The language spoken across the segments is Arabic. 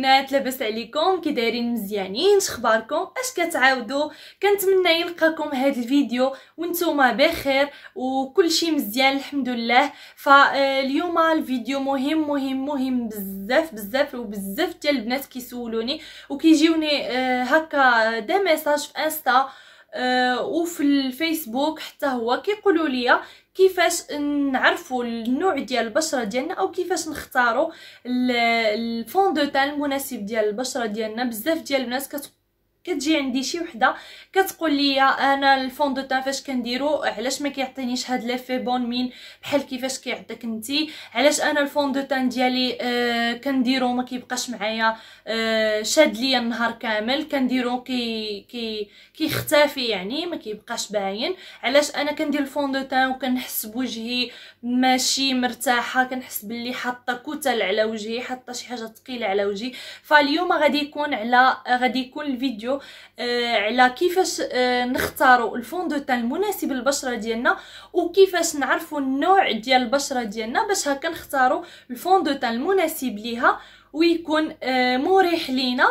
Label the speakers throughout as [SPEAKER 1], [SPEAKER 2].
[SPEAKER 1] البنات لاباس عليكم كي دايرين مزيانين شخباركم اش كتعاودوا كنتمنى يلقاكم هذا الفيديو وانتم بخير وكل شيء مزيان الحمد لله فاليوم آه، الفيديو مهم مهم مهم بزاف بزاف وبزاف ديال البنات كيسولوني وكيجيوني آه، هكا دي ميساج في انستا آه، وفي الفيسبوك حتى هو كيقولوا لي كيفاش نعرفوا النوع ديال البشره ديالنا او كيفاش نختاروا الفون دو تان المناسب ديال البشره ديالنا بزاف ديال الناس كتبقى كتجي عندي شي وحده كتقول لي انا الفون دو تان فاش كنديرو علاش ما كيعطينيش هاد ليفي بون مين بحال كيفاش كيعطيك نتي علاش انا الفون دو تان ديالي آه كنديرو ما كيبقاش معايا آه شاد ليا النهار كامل كنديرو كي كي كيختفي يعني ما كيبقاش باين علاش انا كندير الفون دو تان وكنحس بوجهي ماشي مرتاحه كنحس باللي حاطه كتل على وجهي حاطه شي حاجه ثقيله على وجهي فاليوم غادي يكون على غادي يكون الفيديو فيديو آه، على كيفاش آه، نختاروا الفون دو تان المناسب للبشره ديالنا وكيفاش نعرفوا النوع ديال البشره ديالنا باش هكا نختاروا الفون دو تان المناسب ليها ويكون آه، مريح لينا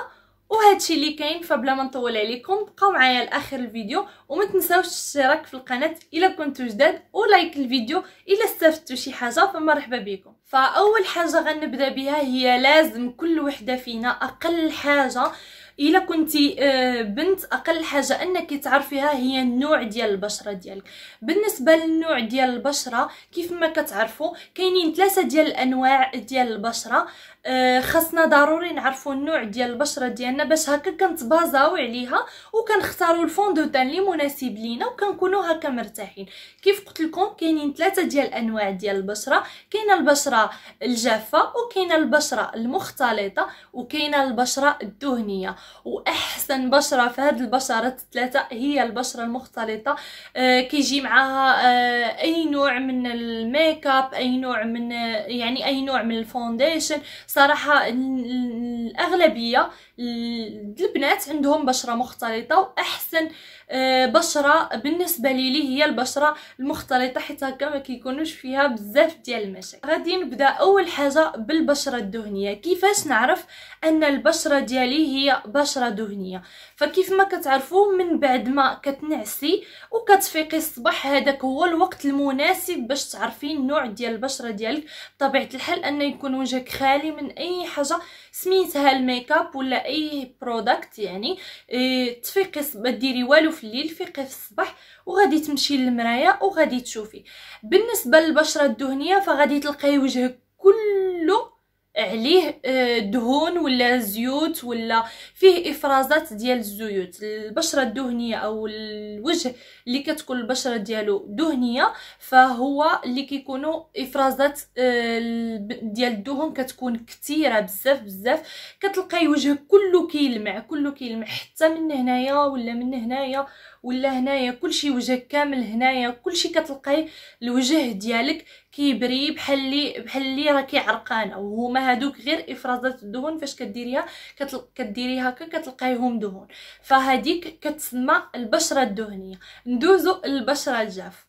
[SPEAKER 1] وهادشي اللي كاين فبلا ما نطول عليكم بقاو معايا لاخر الفيديو وما تنساوش الاشتراك في القناه الا كنتو جداد ولايك الفيديو الا استفدتوا شي حاجه فمرحبا بكم فاول حاجه غنبدا بها هي لازم كل وحده فينا اقل حاجه الا كنتي آه، بنت اقل حاجه انك تعرفيها هي النوع ديال البشره ديالك بالنسبه للنوع ديال البشره كيف ما كتعرفوا كاينين ثلاثه ديال الانواع ديال البشره آه، خاصنا ضروري نعرفوا النوع ديال البشره ديالنا باش هكا كنتبازاو عليها وكنختاروا الفون دو تان اللي مناسب لينا وكنكونوا هكا مرتاحين كيف قلت لكم كاينين ثلاثه ديال الانواع ديال البشره كاينه البشره الجافه وكاينه البشره المختلطه وكاينه البشره الدهنيه واحسن بشره في هذه البشرات الثلاثه هي البشره المختلطه آه كيجي معاها آه اي نوع من الميك اب اي نوع من يعني اي نوع من الفونديشن صراحه الاغلبيه البنات عندهم بشره مختلطه واحسن آه، بشره بالنسبه لي هي البشره المختلطه حيت هكا ما كيكونوش فيها بزاف ديال المشاكل غادي نبدا اول حاجه بالبشره الدهنيه كيفاش نعرف ان البشره ديالي هي بشره دهنيه فكيف ما كتعرفوا من بعد ما كتنعسي وكتفيقي الصباح هذاك هو الوقت المناسب باش تعرفي النوع ديال البشره ديالك بطبيعه الحال ان يكون وجهك خالي من اي حاجه سميتها الميكاب ولا اي برودكت يعني آه، تفيقي ديري والو في الليل فيقي في الصباح وغادي تمشي للمرايا وغادي تشوفي بالنسبه للبشره الدهنيه فغادي تلقاي وجهك كله عليه آه، دهون ولا زيوت ولا فيه افرازات ديال الزيوت البشره الدهنيه او الوجه اللي كتكون البشره ديالو دهنيه فهو اللي كيكونوا افرازات آه، ديال الدهون كتكون كثيره بزاف بزاف كتلقاي وجهك كله كيلمع كله كيلمع حتى من هنايا ولا من هنايا ولا هنايا كلشي وجهك كامل هنايا كلشي كتلقاي الوجه ديالك كيبري بحال اللي بحال اللي راه كيعرقان وهما هادوك غير افرازات الدهون فاش كديريها كديري هكا كتلقايهم دهون فهاديك كتسمى البشره الدهنيه ندوزو للبشره الجاف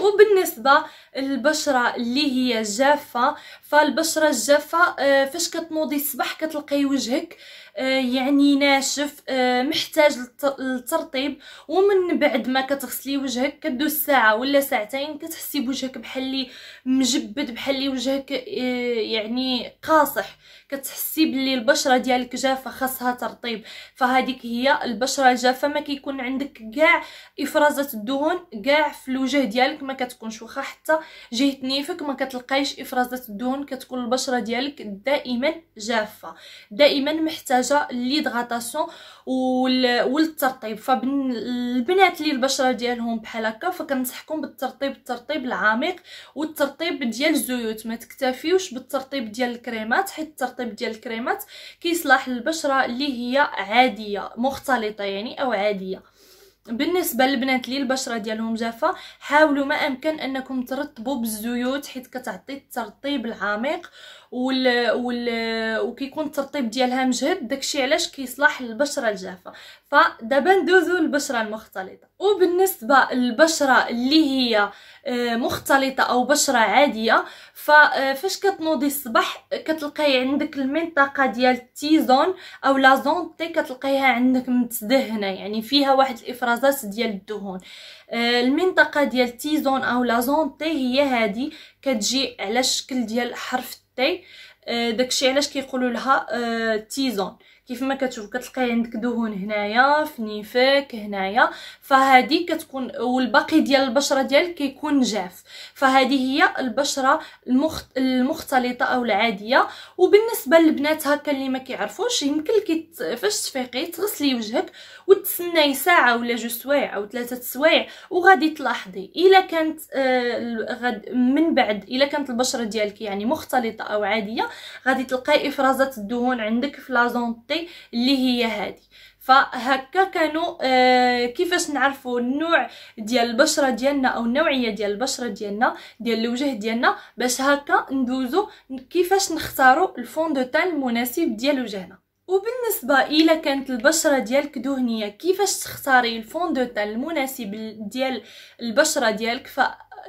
[SPEAKER 1] وبالنسبه البشره اللي هي جافه فالبشره الجافه آه، فاش كتنوضي الصباح كتلقاي وجهك آه، يعني ناشف آه، محتاج للترطيب ومن بعد ما كتغسلي وجهك كدوز ساعه ولا ساعتين كتحسي بوجهك بحال مجبد بحال وجهك يعني قاصح كتحسي بلي البشره ديالك جافه خاصها ترطيب فهذيك هي البشره الجافه ما كيكون عندك كاع افرازات الدهون كاع في الوجه ديالك ما كتكونش واخا حتى جهه نيفك ما كتلقايش افرازات الدهون كتكون البشره ديالك دائما جافه دائما محتاجه ليدغاتاسيون والترطيب فالبنات اللي البشره ديالهم بحال هكا فكنصحكم بالترطيب الترطيب العميق والترطيب ديال الزيوت ما تكتفيوش بالترطيب ديال الكريمات حيت الترطيب ديال الكريمات كيصلح للبشره اللي هي عاديه مختلطه يعني او عاديه بالنسبه للبنات اللي البشره ديالهم جافه حاولوا ما امكن انكم ترطبوا بالزيوت حيت كتعطي الترطيب العميق وال وال وكيكون الترطيب ديالها مجهد داكشي علاش كيصلح للبشره الجافه فدابا ندوزو للبشره المختلطه وبالنسبه للبشره اللي هي آه، مختلطه او بشره عاديه ففاش آه، كتنوضي الصباح كتلقاي عندك المنطقه ديال زون او لا زون تي كتلقايها عندك متدهنه يعني فيها واحد الافرازات ديال الدهون آه، المنطقه ديال زون او لا زون تي هي هذه كتجي على الشكل ديال حرف تي آه، داكشي علاش كيقولوا لها آه، تيزون كيف ما كتشوف كتلقاي عندك دهون هنايا في نيفك هنايا فهادي كتكون والباقي ديال البشره ديالك كيكون جاف فهذه هي البشره المخت... المختلطه او العاديه وبالنسبه للبنات هكا اللي ما كيعرفوش يمكن كت... فاش تفيقي تغسلي وجهك وتسناي ساعه ولا جوج سوايع او ثلاثه سوايع وغادي تلاحظي الا كانت آه غد... من بعد الا كانت البشره ديالك يعني مختلطه او عاديه غادي تلقاي افرازات الدهون عندك في لازونتي الصوتي اللي هي هذه فهكا كانوا آه كيفاش نعرفوا النوع ديال البشره ديالنا او النوعيه ديال البشره ديالنا ديال الوجه ديالنا باش هكا ندوزو كيفاش نختاروا الفون دو تان المناسب ديال وجهنا وبالنسبه الى كانت البشره ديالك دهنيه كيفاش تختاري الفون دو تان المناسب ديال البشره ديالك ف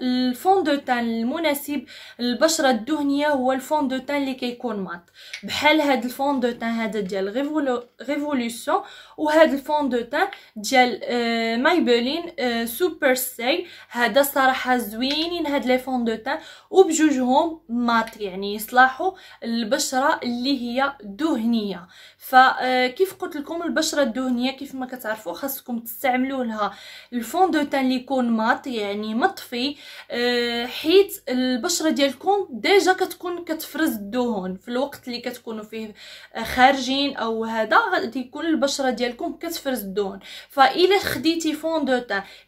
[SPEAKER 1] الفون دو تان المناسب للبشره الدهنيه هو الفون دو تان اللي كيكون مات بحال هاد الفون دو تان هذا ديال ريفولوسيون وهذا الفون دو تان ديال آه، مايبلين آه، سوبر سي هذا صراحه زوينين هاد لي فون دو تان وبجوجهم مات يعني يصلحوا البشره اللي هي دهنيه فكيف آه، قلت لكم البشره الدهنيه كيف ما كتعرفوا خاصكم تستعملوا لها الفون دو تان اللي يكون مات يعني مطفي آه، حيت البشره ديالكم ديجا كتكون كتفرز الدهون في الوقت اللي كتكونوا فيه آه، خارجين او هذا غادي يكون البشره ديالكم كتفرز الدهون فإلا خديتي فون دو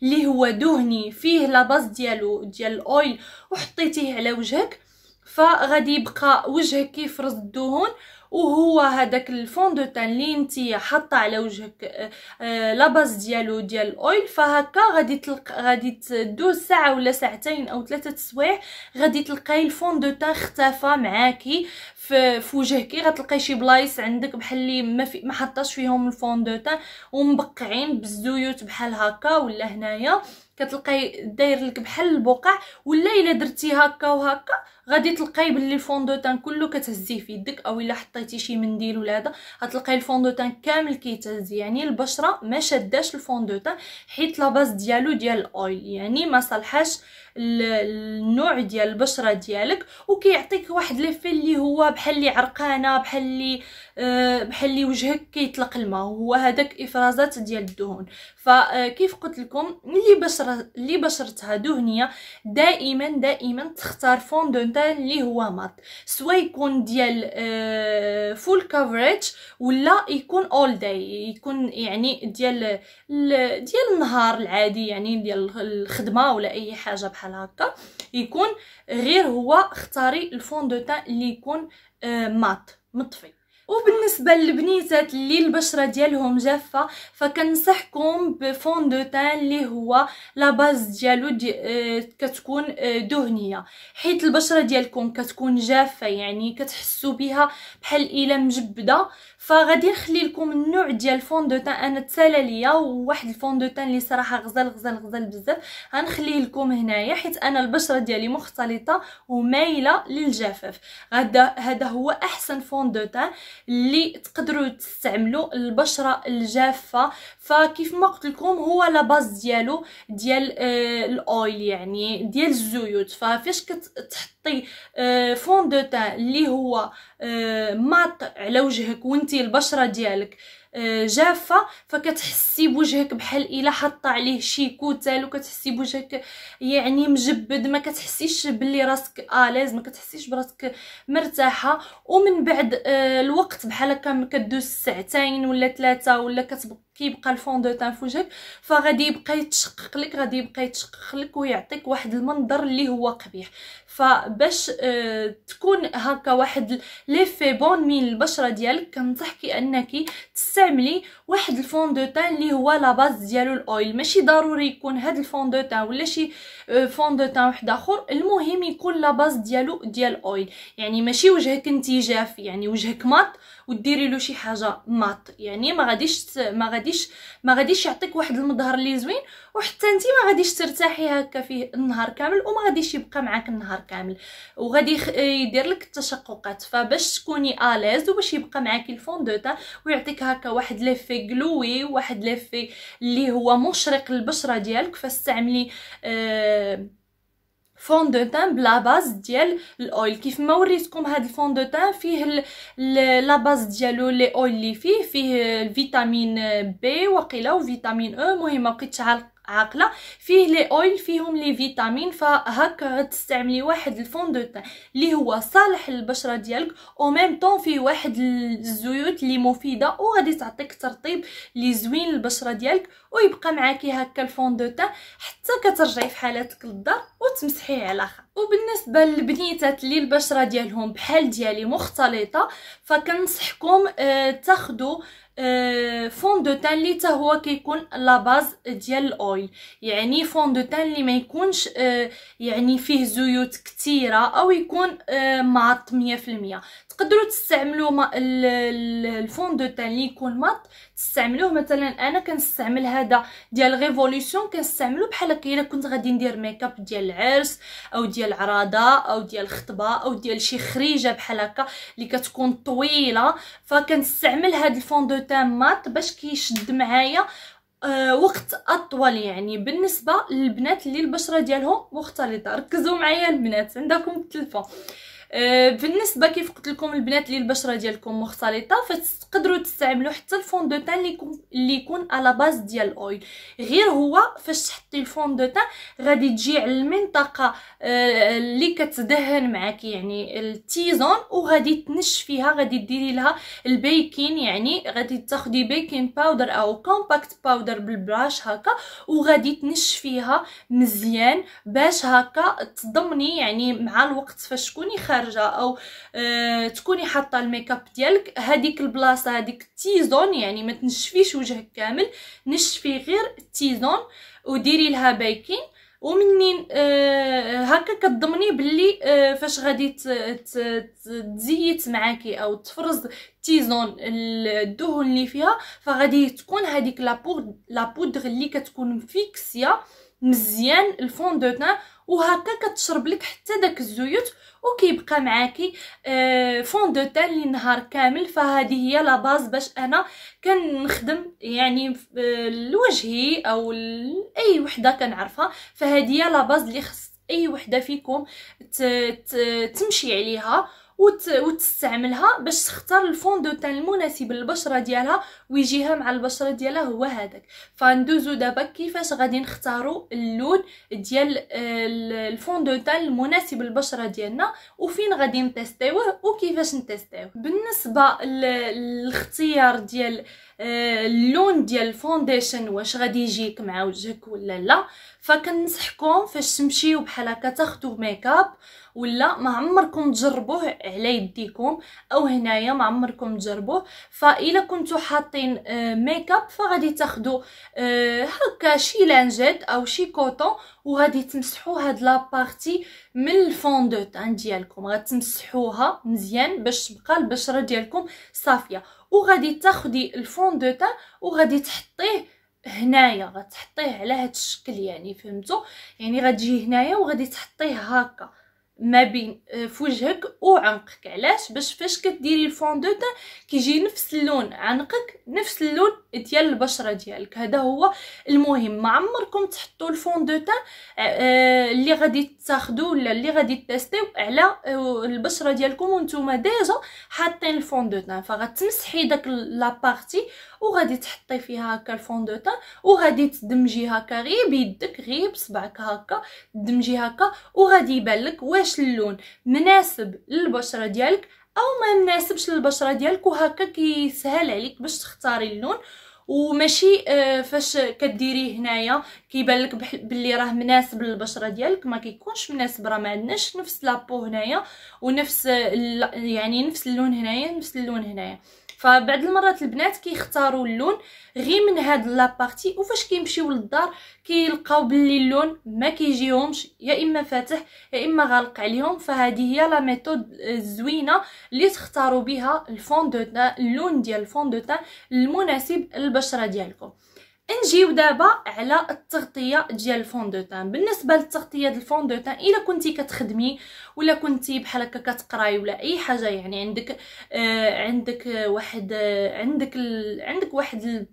[SPEAKER 1] اللي هو دهني فيه لاباز ديالو ديال الاويل وحطيتيه على وجهك فغادي يبقى وجهك كيفرز الدهون وهو هذاك الفون دو تان اللي انت حاطه على وجهك آه، آه، لا باز ديالو ديال الاويل فهكا غادي تلق غادي تدوز ساعه ولا ساعتين او ثلاثه سوايع غادي تلقاي الفون دو تان اختفى معاكي في, وجهك غتلقاي شي بلايص عندك بحال اللي ما, في ما حطاش فيهم الفون دو تان ومبقعين بالزيوت بحال هكا ولا هنايا كتلقاي داير لك بحال البقع ولا الا درتي هكا وهكا غادي تلقاي باللي الفون دو تان كله كتهزيه في يدك او الا حطيتي شي منديل ولا هذا غتلقاي الفون دو تان كامل كيتهز يعني البشره ما شداش الفون دو تان حيت لا باز ديالو ديال الاويل يعني ما صالحاش النوع ديال البشره ديالك وكيعطيك واحد ليفي اللي هو بحال اللي عرقانه بحال اللي آه، بحال اللي وجهك كيطلق الماء هو هذاك افرازات ديال الدهون فكيف آه، قلت لكم ملي بشره بشرة بشرتها دهنيه دائما دائما تختار فوندونتان اللي هو مات سواء يكون ديال فول آه، كفرج ولا يكون اول داي يكون يعني ديال ديال النهار العادي يعني ديال الخدمه ولا اي حاجه بحال هكا يكون غير هو اختاري الفوندونتان اللي يكون آه، مات مطفي وبالنسبه للبنيتات اللي البشره ديالهم جافه فكنصحكم بفون دو تان اللي هو لا باز ديالو دي اه كتكون اه دهنيه حيت البشره ديالكم كتكون جافه يعني كتحسوا بها بحال الا مجبده فغادي نخلي لكم النوع ديال الفون دو تان انا تسالى ليا وواحد الفون دو تان اللي صراحه غزال غزال غزال بزاف غنخليه لكم هنايا حيت انا البشره ديالي مختلطه ومايله للجفاف هذا هذا هو احسن فون دو تان اللي تقدروا تستعملوا البشره الجافه فكيف ما قلت لكم هو لا ديالو ديال آه الاويل يعني ديال الزيوت ففاش كتحطي آه فون دو تان اللي هو آه مات على وجهك وانتي البشره ديالك آه، جافه فكتحسي بوجهك بحال الا حاطه عليه شي كوتال وكتحسي بوجهك يعني مجبد ما كتحسيش باللي راسك اليز ما كتحسيش براسك مرتاحه ومن بعد آه، الوقت بحال هكا كدوز ساعتين ولا ثلاثه ولا كتبقى كيبقى الفون دو تان فوجك فغادي يبقى يتشقق لك غادي يبقى يتشقق لك ويعطيك واحد المنظر اللي هو قبيح فباش اه تكون هكا واحد ليفي بون من البشره ديالك كنصحك انك تستعملي واحد الفون دو تان اللي هو لا باز ديالو الاويل ماشي ضروري يكون هاد الفون دو تان ولا شي آه، فون دو تان واحد اخر المهم يكون لا باز ديالو ديال اويل يعني ماشي وجهك انت جاف يعني وجهك مات وديري له شي حاجه ماط يعني ما غاديش ما غاديش ما غاديش يعطيك واحد المظهر اللي زوين وحتى انت ما غاديش ترتاحي هكا فيه النهار كامل وما غاديش يبقى معاك النهار كامل وغادي يدير لك التشققات فباش تكوني اليز وباش يبقى معاك الفون دو ويعطيك هكا واحد ليفي جلوي واحد ليفي اللي هو مشرق للبشره ديالك فاستعملي آه فون دو تان بلا باز ديال الاويل كيف ما وريتكم هذا الفون دو تان فيه لا باز ديالو لي اويل اللي فيه فيه الفيتامين بي وقيله وفيتامين او مهم ما بقيتش عالق عاقله فيه لي اويل فيهم لي فيتامين فهكا تستعملي واحد الفون دو تان اللي هو صالح للبشره ديالك او ميم طون فيه واحد الزيوت اللي مفيده وغادي تعطيك ترطيب اللي زوين للبشره ديالك ويبقى معاكي هكا الفون دو تان حتى كترجعي في حالتك للدار وتمسحيه على خا وبالنسبه للبنيتات اللي البشره ديالهم بحال ديالي مختلطه فكنصحكم آه، تاخذوا فون دو تان اللي حتى هو كيكون لا باز ديال الاويل يعني فون دو تان اللي ما يكونش آه، يعني فيه زيوت كثيره او يكون آه، معط 100% تقدروا تستعملوا الفون دو تان اللي يكون مط تستعملوه مثلا انا كنستعمل هذا ديال ريفوليوشن كنستعملو بحال هكا الا كنت غادي ندير ميكاب ديال العرس او ديال عراضه او ديال خطبه او ديال شي خريجه بحال هكا اللي كتكون طويله فكنستعمل هذا الفون دو تان مات باش كيشد معايا أه وقت اطول يعني بالنسبه للبنات اللي البشره ديالهم مختلطه ركزوا معايا البنات عندكم التلفون آه، بالنسبه كيف قلت لكم البنات اللي البشره ديالكم مختلطه فتقدروا تستعملوا حتى الفون دو تان اللي يكون على باز ديال الاويل غير هو فاش تحطي الفون دو تان غادي تجي على المنطقه آه، اللي كتدهن معك يعني التيزون وغادي تنش فيها غادي ديري لها البيكين يعني غادي تاخدي بيكين باودر او كومباكت باودر بالبراش هكا وغادي تنشفيها فيها مزيان باش هكا تضمني يعني مع الوقت فاش تكوني خارجه خارجه او آه، تكوني حاطه الميك اب ديالك هذيك البلاصه هذيك زون يعني ما تنشفيش وجهك كامل نشفي غير زون وديري لها بايكين ومنين آه هكا كتضمني باللي آه فاش غادي تزيت معاكي او تفرز تيزون الدهون اللي فيها فغادي تكون هذيك لابودغ اللي كتكون فيكسيه مزيان الفون دو تان وهكا كتشرب لك حتى داك الزيوت وكيبقى معاكي آه، فون دو تان للنهار كامل فهذه هي لا باز باش انا كنخدم يعني آه، لوجهي او اي وحده كنعرفها فهذه هي لا باز اللي خص اي وحده فيكم تمشي عليها وت... وتستعملها باش تختار الفون دو تان المناسب للبشره ديالها ويجيها مع البشره ديالها هو هذاك فندوزو دابا كيفاش غادي نختاروا اللون ديال آه، الفون دو تان المناسب للبشره ديالنا وفين غادي نتيستيوه وكيفاش نتيستيوه بالنسبه للاختيار ديال اللون آه، ديال الفونديشن واش غادي يجيك مع وجهك ولا لا فكنصحكم فاش تمشيو بحال هكا تاخذوا ميكاب ولا ما عمركم تجربوه على يديكم او هنايا ما عمركم تجربوه فإلا كنتو حاطين آه، ميكاب فغادي تاخذوا آه، هكا شي لانجيت او شي كوطون وغادي تمسحوا هاد لابارتي من الفوندوتان ديالكم غتمسحوها مزيان باش تبقى البشره ديالكم صافيه وغادي تاخدي الفون دو تان وغادي تحطيه هنايا غتحطيه على هذا الشكل يعني فهمتوا يعني غتجي هنايا وغادي تحطيه هكا ما بين آه، فوجهك وعنقك علاش باش فاش كديري الفون دو تان كيجي نفس اللون عنقك نفس اللون ديال البشره ديالك هذا هو المهم ما عمركم تحطوا الفون دو تان آه، آه، اللي غادي تاخذوا ولا اللي غادي تيستيو على آه، البشره ديالكم وانتم ديجا حاطين الفون دو تان فغتمسحي داك بارتي وغادي تحطي فيها هكا الفون دو تان وغادي تدمجي هكا غير بيدك غير بصبعك هكا تدمجي هكا وغادي يبان لك واش اللون مناسب للبشره ديالك او ما مناسبش للبشره ديالك وهكا كيسهل عليك باش تختاري اللون وماشي آه، فاش كديريه هنايا كيبان لك باللي راه مناسب للبشره ديالك ما كيكونش مناسب راه ما عندناش نفس لابو هنايا ونفس يعني نفس اللون هنايا نفس اللون هنايا فبعض المرات البنات كيختاروا اللون غير من هاد لابارتي وفاش كيمشيو للدار كيلقاو باللي اللون ما كيجيهمش يا اما فاتح يا اما غالق عليهم فهذه هي لا ميثود الزوينه اللي تختاروا بها الفون دو اللون ديال الفون دو المناسب للبشره ديالكم نجيو دابا على التغطيه ديال الفون دو تان بالنسبه للتغطيه ديال الفون دو تان الا كنتي كتخدمي ولا كنتي بحال هكا كتقراي ولا اي حاجه يعني عندك آه عندك واحد آه عندك ال... عندك واحد ال...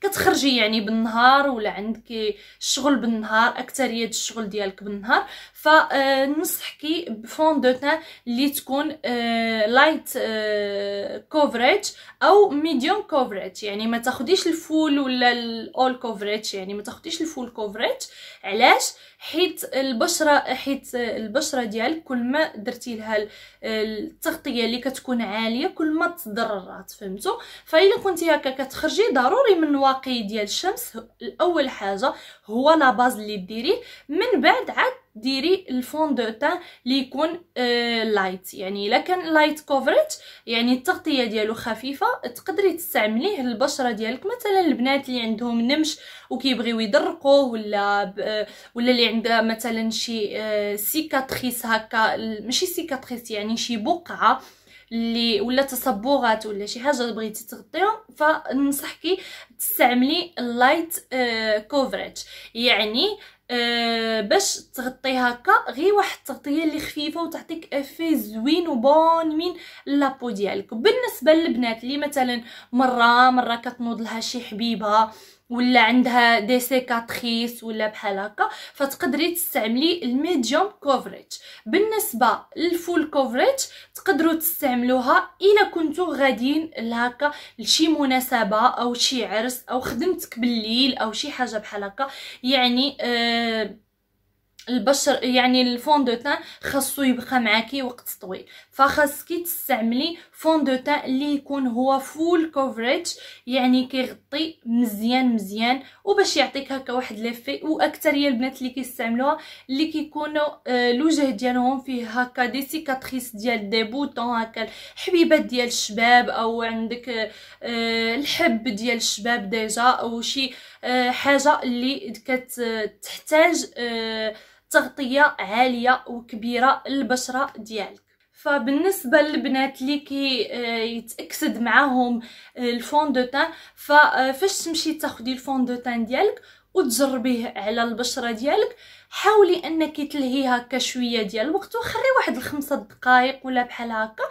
[SPEAKER 1] كتخرجي يعني بالنهار ولا عندك الشغل بالنهار اكثريه الشغل ديالك بالنهار فنصحكي آه، بفون دو تان اللي تكون لايت آه، كوفريج آه، او ميديوم كوفريج يعني ما تاخديش الفول ولا الاول كوفريج يعني ما تاخديش الفول كوفريج علاش حيت البشره حيت البشره ديالك كل ما درتي لها التغطيه اللي كتكون عاليه كل ما تضررات فهمتوا فاذا كنتي هكا كتخرجي ضروري من الواقي ديال الشمس اول حاجه هو لا باز اللي ديريه من بعد عاد ديري الفون دو تان اللي يكون آه لايت يعني الا كان لايت كوفريج يعني التغطيه ديالو خفيفه تقدري تستعمليه للبشره ديالك مثلا البنات اللي عندهم نمش وكيبغيو يدرقوه ولا ولا اللي عندها مثلا شي آه سيكاتريس هكا ماشي سيكاتريس يعني شي بقعه اللي ولا تصبغات ولا شي حاجه بغيتي تغطيهم فننصحك تستعملي اللايت آه، كوفريج يعني أه باش تغطي هكا غير واحد التغطيه اللي خفيفه وتعطيك افي زوين وبون من لابو ديالك بالنسبه للبنات اللي مثلا مره مره كتنوض لها شي حبيبه ولا عندها دي سيكاتريس ولا بحال هكا فتقدري تستعملي الميديوم كوفريج بالنسبه للفول كوفريج تقدروا تستعملوها الا كنتو غاديين لهكا لشي مناسبه او شي عرس او خدمتك بالليل او شي حاجه بحال هكا يعني آه البشر يعني الفون دو تان خاصو يبقى معاكي وقت طويل فخاصكي تستعملي فون دو تان اللي يكون هو فول كوفريج يعني كيغطي مزيان مزيان وباش يعطيك هكا واحد ليفي واكثريه البنات اللي كيستعملوها اللي كيكونوا آه الوجه ديالهم فيه هكا دي سيكاتريس ديال دي بوطون هكا الحبيبات ديال الشباب او عندك آه الحب ديال الشباب ديجا او شي آه حاجه اللي كتحتاج آه، تغطيه عاليه وكبيره للبشره ديالك فبالنسبه للبنات اللي كي آه، يتاكسد معاهم آه، الفون دو تان ففاش تمشي تاخدي الفون دو تان ديالك وتجربيه على البشره ديالك حاولي انك تلهيها هكا شويه ديال الوقت وخري واحد الخمسة دقائق ولا بحال هكا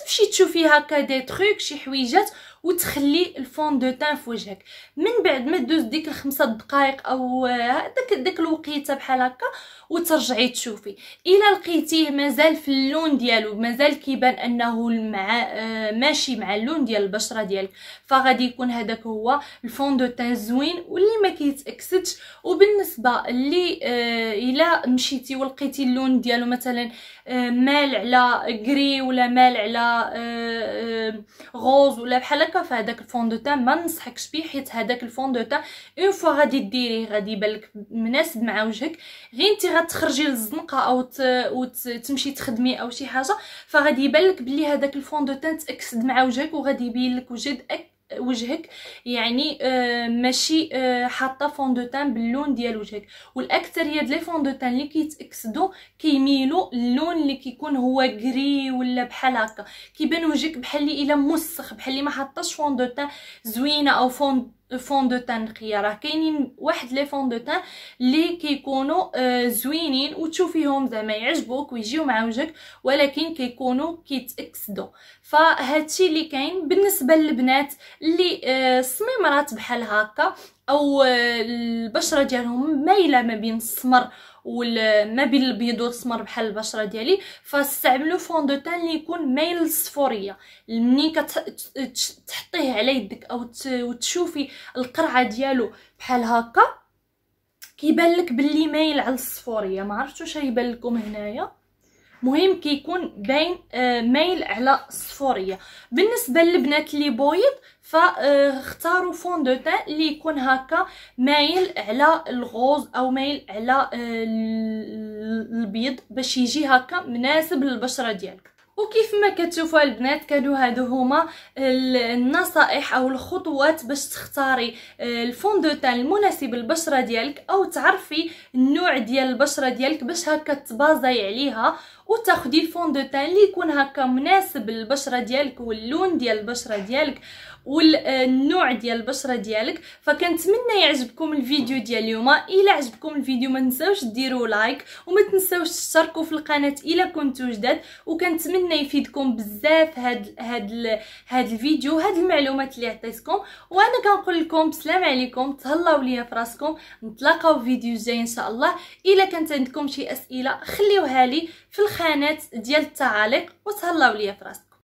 [SPEAKER 1] تمشي تشوفي هكا دي تروك شي حويجات وتخلي الفون دو تان في وجهك من بعد ما دوز ديك الخمسة دقائق او داك آه، داك الوقيته بحال هكا وترجعي تشوفي الا لقيتيه مازال في اللون ديالو مازال كيبان انه مع آه، ماشي مع اللون ديال البشره ديالك فغادي يكون هذاك هو الفون دو تان زوين واللي ما كيتاكسدش وبالنسبه اللي آه، الا مشيتي ولقيتي اللون ديالو مثلا آه، مال على كري ولا مال على غوز آه، آه، ولا بحال هكا فهداك الفون دو تان ما ننصحكش بيه حيت هداك الفون دو تان اون فوا غادي ديريه غادي يبانلك مناسب مع وجهك غير انت غتخرجي للزنقه او تمشي تخدمي او شي حاجه فغادي يبان لك بلي هداك الفون دو تان تاكسد مع وجهك وغادي يبين لك وجهك وجهك يعني آه، ماشي آه، حاطه فون دو تان باللون ديال وجهك والاكثريه ديال لي فون دو تان اللي كيتاكسدو كيميلوا اللون اللي كيكون هو غري ولا بحال هكا كيبان وجهك بحال الا موسخ بحال اللي ما حطاش فون دو تان زوينه او فون فون دو تان نقيه راه كاينين واحد لي فون دو تان لي كيكونوا زوينين وتشوفيهم زعما يعجبوك ويجيو مع وجهك ولكن كيكونوا كيتاكسدو فهادشي اللي كاين بالنسبه للبنات اللي صميمرات بحال هكا او البشره ديالهم مايله ما بين السمر وما بين البيض والسمر بحال البشره ديالي فاستعملوا فون دو تان اللي يكون مايل صفوريه ملي كتحطيه على يدك او تشوفي القرعه ديالو بحال هكا كيبان لك باللي مايل على الصفوريه ما عرفتش واش يبان لكم هنايا مهم كيكون باين آه، مايل على الصفوريه بالنسبه للبنات اللي بويض فاختاروا فون دو تان اللي يكون هكا مايل على الغوز او مايل على آه، البيض باش يجي هكا مناسب للبشره ديالك وكيف ما كتشوفوا البنات كانوا هادو هما النصائح او الخطوات باش تختاري آه، الفون دو تان المناسب للبشره ديالك او تعرفي النوع ديال البشره ديالك باش هكا تبازاي عليها وتاخدي الفون دو تان اللي يكون هكا مناسب للبشره ديالك واللون ديال البشره ديالك والنوع ديال البشره ديالك فكنتمنى يعجبكم الفيديو ديال اليوم الا عجبكم الفيديو ما تنساوش ديروا لايك وما تنساوش تشتركوا في القناه الا كنتو جداد وكنتمنى يفيدكم بزاف هاد هاد هاد الفيديو هاد المعلومات اللي عطيتكم وانا كنقول لكم بسلام عليكم تهلاو ليا في راسكم نتلاقاو في فيديو جاي ان شاء الله الا كانت عندكم شي اسئله خليوها لي في الخ... الخانات ديال التعاليق وتهلاو ليا فراسكم